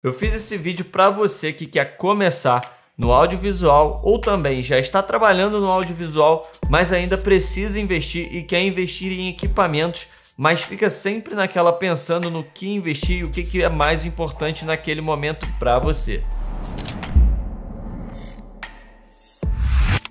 Eu fiz esse vídeo para você que quer começar no audiovisual ou também já está trabalhando no audiovisual, mas ainda precisa investir e quer investir em equipamentos, mas fica sempre naquela pensando no que investir e o que é mais importante naquele momento para você.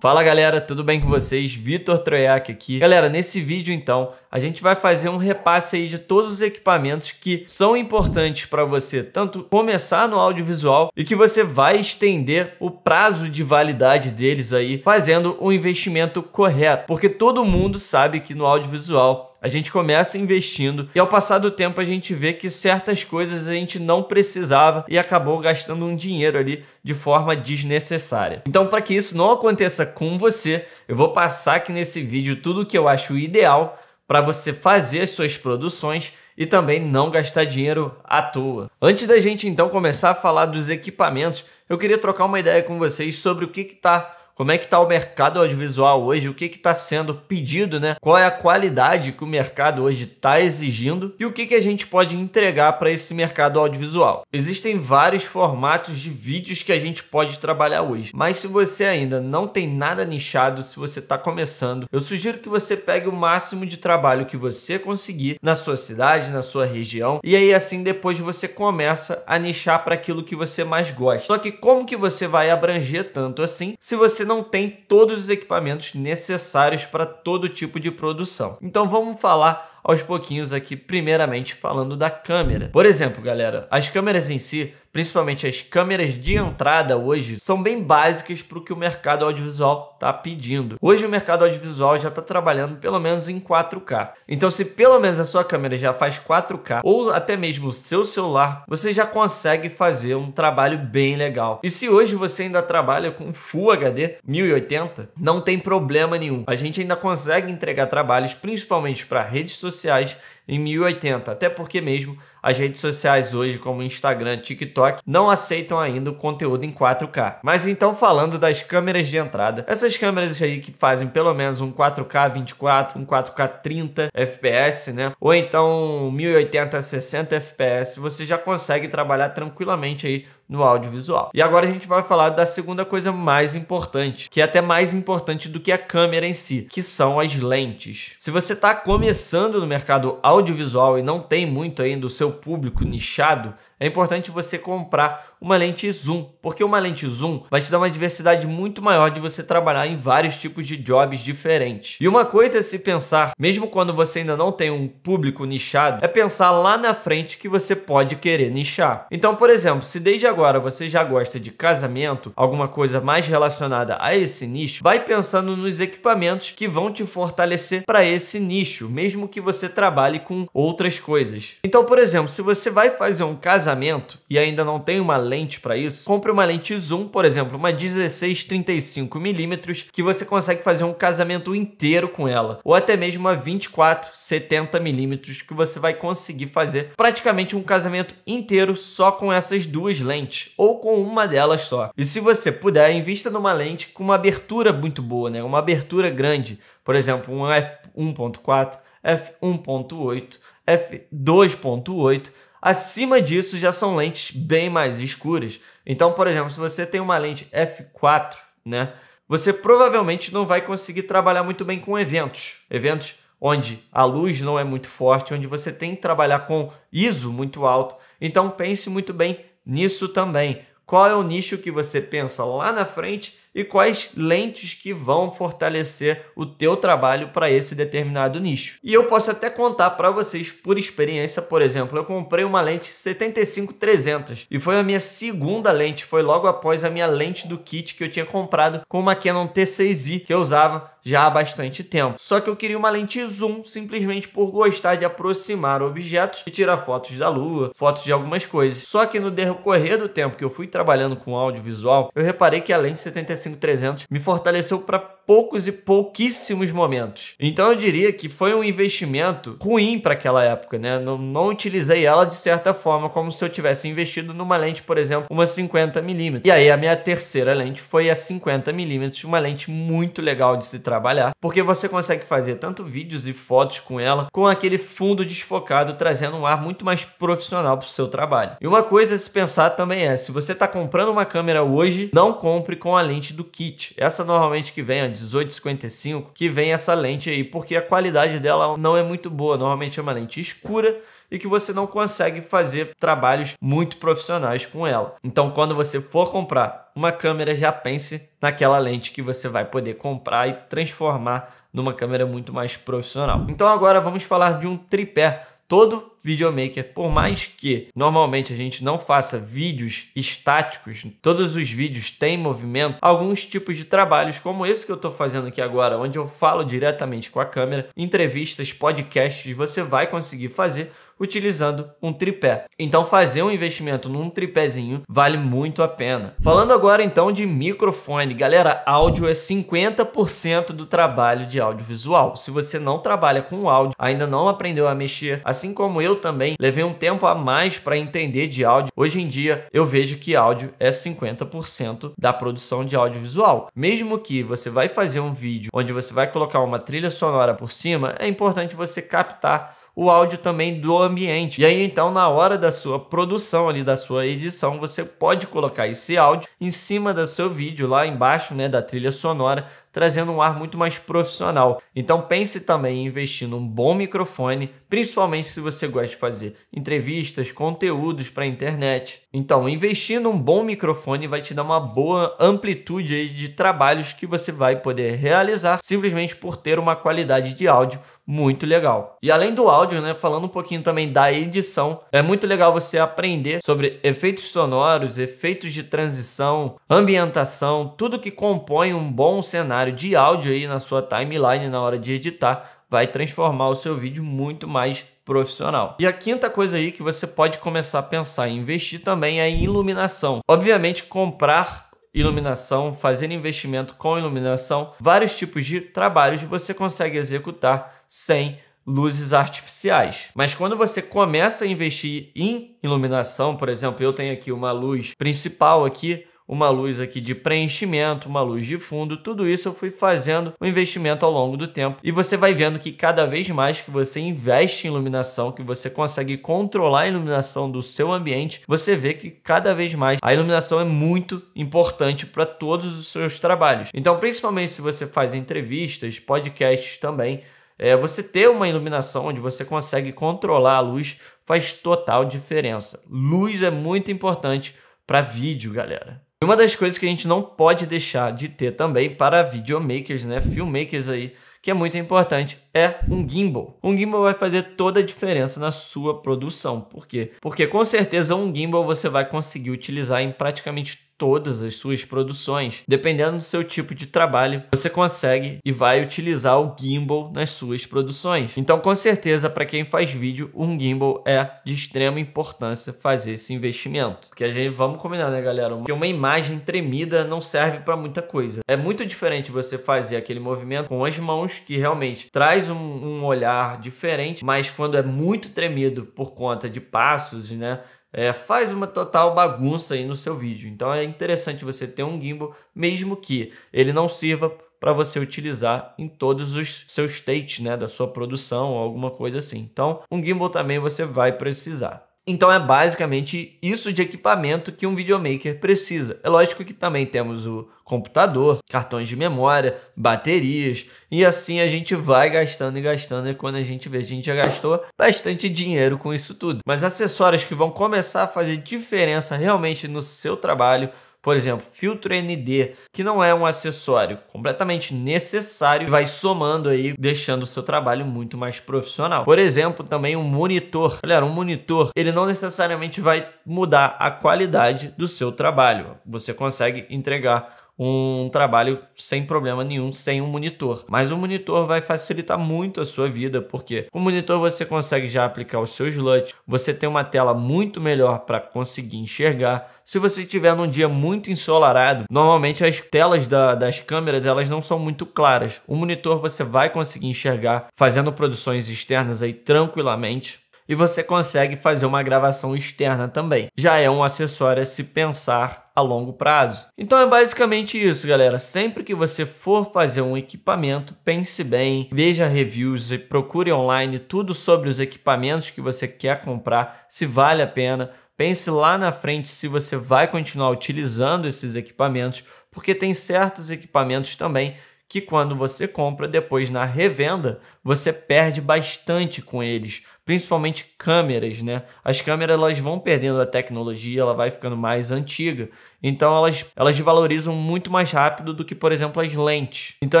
Fala galera, tudo bem com vocês? Vitor Troiac aqui. Galera, nesse vídeo então, a gente vai fazer um repasse aí de todos os equipamentos que são importantes para você tanto começar no audiovisual e que você vai estender o prazo de validade deles aí, fazendo o um investimento correto, porque todo mundo sabe que no audiovisual a gente começa investindo e ao passar do tempo a gente vê que certas coisas a gente não precisava e acabou gastando um dinheiro ali de forma desnecessária. Então, para que isso não aconteça com você, eu vou passar aqui nesse vídeo tudo o que eu acho ideal para você fazer as suas produções e também não gastar dinheiro à toa. Antes da gente então começar a falar dos equipamentos, eu queria trocar uma ideia com vocês sobre o que está como é que está o mercado audiovisual hoje? O que está sendo pedido, né? Qual é a qualidade que o mercado hoje está exigindo e o que, que a gente pode entregar para esse mercado audiovisual? Existem vários formatos de vídeos que a gente pode trabalhar hoje, mas se você ainda não tem nada nichado, se você está começando, eu sugiro que você pegue o máximo de trabalho que você conseguir na sua cidade, na sua região e aí assim depois você começa a nichar para aquilo que você mais gosta. Só que como que você vai abranger tanto assim se você não tem todos os equipamentos necessários para todo tipo de produção. Então vamos falar aos pouquinhos aqui, primeiramente falando da câmera. Por exemplo, galera, as câmeras em si principalmente as câmeras de entrada hoje, são bem básicas para o que o mercado audiovisual está pedindo. Hoje o mercado audiovisual já está trabalhando pelo menos em 4K. Então, se pelo menos a sua câmera já faz 4K ou até mesmo o seu celular, você já consegue fazer um trabalho bem legal. E se hoje você ainda trabalha com Full HD 1080, não tem problema nenhum. A gente ainda consegue entregar trabalhos principalmente para redes sociais em 1080, até porque mesmo as redes sociais hoje, como Instagram, TikTok, não aceitam ainda o conteúdo em 4K. Mas então falando das câmeras de entrada, essas câmeras aí que fazem pelo menos um 4K 24, um 4K 30 FPS, né? Ou então 1080 60 FPS, você já consegue trabalhar tranquilamente aí no audiovisual. E agora a gente vai falar da segunda coisa mais importante, que é até mais importante do que a câmera em si, que são as lentes. Se você está começando no mercado audiovisual e não tem muito ainda o seu público nichado, é importante você comprar uma lente zoom, porque uma lente zoom vai te dar uma diversidade muito maior de você trabalhar em vários tipos de jobs diferentes. E uma coisa a se pensar, mesmo quando você ainda não tem um público nichado, é pensar lá na frente que você pode querer nichar. Então, por exemplo, se desde agora você já gosta de casamento, alguma coisa mais relacionada a esse nicho, vai pensando nos equipamentos que vão te fortalecer para esse nicho, mesmo que você trabalhe com outras coisas. Então, por exemplo, se você vai fazer um casamento casamento e ainda não tem uma lente para isso, compre uma lente zoom, por exemplo, uma 16 35 mm que você consegue fazer um casamento inteiro com ela, ou até mesmo uma 24 70 mm que você vai conseguir fazer praticamente um casamento inteiro só com essas duas lentes ou com uma delas só. E se você puder, invista numa lente com uma abertura muito boa, né? Uma abertura grande, por exemplo, um f1.4, f1.8, f2.8 Acima disso já são lentes bem mais escuras. Então, por exemplo, se você tem uma lente f4, né, você provavelmente não vai conseguir trabalhar muito bem com eventos. Eventos onde a luz não é muito forte, onde você tem que trabalhar com ISO muito alto. Então pense muito bem nisso também. Qual é o nicho que você pensa lá na frente e quais lentes que vão fortalecer o teu trabalho para esse determinado nicho. E eu posso até contar para vocês por experiência, por exemplo, eu comprei uma lente 75-300 e foi a minha segunda lente, foi logo após a minha lente do kit que eu tinha comprado com uma Canon T6i que eu usava já há bastante tempo. Só que eu queria uma lente zoom simplesmente por gostar de aproximar objetos e tirar fotos da lua, fotos de algumas coisas. Só que no decorrer do tempo que eu fui trabalhando com audiovisual, eu reparei que a lente 75 5.300 me fortaleceu para poucos e pouquíssimos momentos. Então eu diria que foi um investimento ruim para aquela época, né? Não, não, utilizei ela de certa forma como se eu tivesse investido numa lente, por exemplo, uma 50mm. E aí a minha terceira lente foi a 50mm, uma lente muito legal de se trabalhar, porque você consegue fazer tanto vídeos e fotos com ela, com aquele fundo desfocado, trazendo um ar muito mais profissional para o seu trabalho. E uma coisa a se pensar também é, se você está comprando uma câmera hoje, não compre com a lente do kit. Essa normalmente que vem, 18-55, que vem essa lente aí, porque a qualidade dela não é muito boa. Normalmente é uma lente escura e que você não consegue fazer trabalhos muito profissionais com ela. Então, quando você for comprar uma câmera, já pense naquela lente que você vai poder comprar e transformar numa câmera muito mais profissional. Então, agora vamos falar de um tripé Todo videomaker, por mais que normalmente a gente não faça vídeos estáticos, todos os vídeos têm movimento, alguns tipos de trabalhos, como esse que eu estou fazendo aqui agora, onde eu falo diretamente com a câmera, entrevistas, podcasts, você vai conseguir fazer utilizando um tripé. Então fazer um investimento num tripézinho vale muito a pena. Falando agora então de microfone, galera, áudio é 50% do trabalho de audiovisual. Se você não trabalha com áudio, ainda não aprendeu a mexer, assim como eu também, levei um tempo a mais para entender de áudio. Hoje em dia eu vejo que áudio é 50% da produção de audiovisual. Mesmo que você vai fazer um vídeo onde você vai colocar uma trilha sonora por cima, é importante você captar o áudio também do ambiente. E aí então na hora da sua produção ali, da sua edição, você pode colocar esse áudio em cima do seu vídeo, lá embaixo né, da trilha sonora, trazendo um ar muito mais profissional. Então pense também em investir num bom microfone, principalmente se você gosta de fazer entrevistas, conteúdos para a internet. Então, investir num bom microfone vai te dar uma boa amplitude de trabalhos que você vai poder realizar simplesmente por ter uma qualidade de áudio muito legal. E além do áudio, né, falando um pouquinho também da edição, é muito legal você aprender sobre efeitos sonoros, efeitos de transição, ambientação, tudo que compõe um bom cenário cenário de áudio aí na sua timeline na hora de editar, vai transformar o seu vídeo muito mais profissional. E a quinta coisa aí que você pode começar a pensar em investir também é em iluminação. Obviamente, comprar iluminação, fazer investimento com iluminação, vários tipos de trabalhos você consegue executar sem luzes artificiais. Mas quando você começa a investir em iluminação, por exemplo, eu tenho aqui uma luz principal aqui, uma luz aqui de preenchimento, uma luz de fundo, tudo isso eu fui fazendo o um investimento ao longo do tempo. E você vai vendo que cada vez mais que você investe em iluminação, que você consegue controlar a iluminação do seu ambiente, você vê que cada vez mais a iluminação é muito importante para todos os seus trabalhos. Então, principalmente se você faz entrevistas, podcasts também, é, você ter uma iluminação onde você consegue controlar a luz faz total diferença. Luz é muito importante para vídeo, galera. E uma das coisas que a gente não pode deixar de ter também para videomakers, né, filmmakers aí, que é muito importante, é um gimbal. Um gimbal vai fazer toda a diferença na sua produção. Por quê? Porque com certeza um gimbal você vai conseguir utilizar em praticamente todas as suas produções. Dependendo do seu tipo de trabalho, você consegue e vai utilizar o gimbal nas suas produções. Então, com certeza, para quem faz vídeo, um gimbal é de extrema importância fazer esse investimento. Porque a gente, vamos combinar, né, galera? Que uma imagem tremida não serve para muita coisa. É muito diferente você fazer aquele movimento com as mãos, que realmente traz um, um olhar diferente, mas quando é muito tremido por conta de passos, né? é, faz uma total bagunça aí no seu vídeo. Então é interessante você ter um gimbal, mesmo que ele não sirva para você utilizar em todos os seus takes, né, da sua produção, ou alguma coisa assim. Então, um gimbal também você vai precisar. Então é basicamente isso de equipamento que um videomaker precisa. É lógico que também temos o computador, cartões de memória, baterias e assim a gente vai gastando e gastando e quando a gente vê a gente já gastou bastante dinheiro com isso tudo. Mas acessórios que vão começar a fazer diferença realmente no seu trabalho por exemplo, filtro ND, que não é um acessório completamente necessário, vai somando aí, deixando o seu trabalho muito mais profissional. Por exemplo, também um monitor. Galera, um monitor, ele não necessariamente vai mudar a qualidade do seu trabalho. Você consegue entregar um trabalho sem problema nenhum, sem um monitor. Mas o monitor vai facilitar muito a sua vida, porque com o monitor você consegue já aplicar os seus LUTs, você tem uma tela muito melhor para conseguir enxergar. Se você tiver num dia muito ensolarado, normalmente as telas da, das câmeras elas não são muito claras. O monitor você vai conseguir enxergar fazendo produções externas aí tranquilamente e você consegue fazer uma gravação externa também. Já é um acessório a se pensar a longo prazo. Então é basicamente isso, galera. Sempre que você for fazer um equipamento, pense bem, veja reviews e procure online tudo sobre os equipamentos que você quer comprar, se vale a pena. Pense lá na frente se você vai continuar utilizando esses equipamentos, porque tem certos equipamentos também que quando você compra depois na revenda, você perde bastante com eles, principalmente câmeras, né? As câmeras elas vão perdendo a tecnologia, ela vai ficando mais antiga. Então elas, elas desvalorizam muito mais rápido do que, por exemplo, as lentes. Então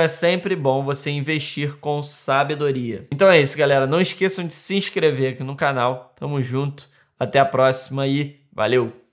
é sempre bom você investir com sabedoria. Então é isso, galera. Não esqueçam de se inscrever aqui no canal. Tamo junto. Até a próxima e valeu!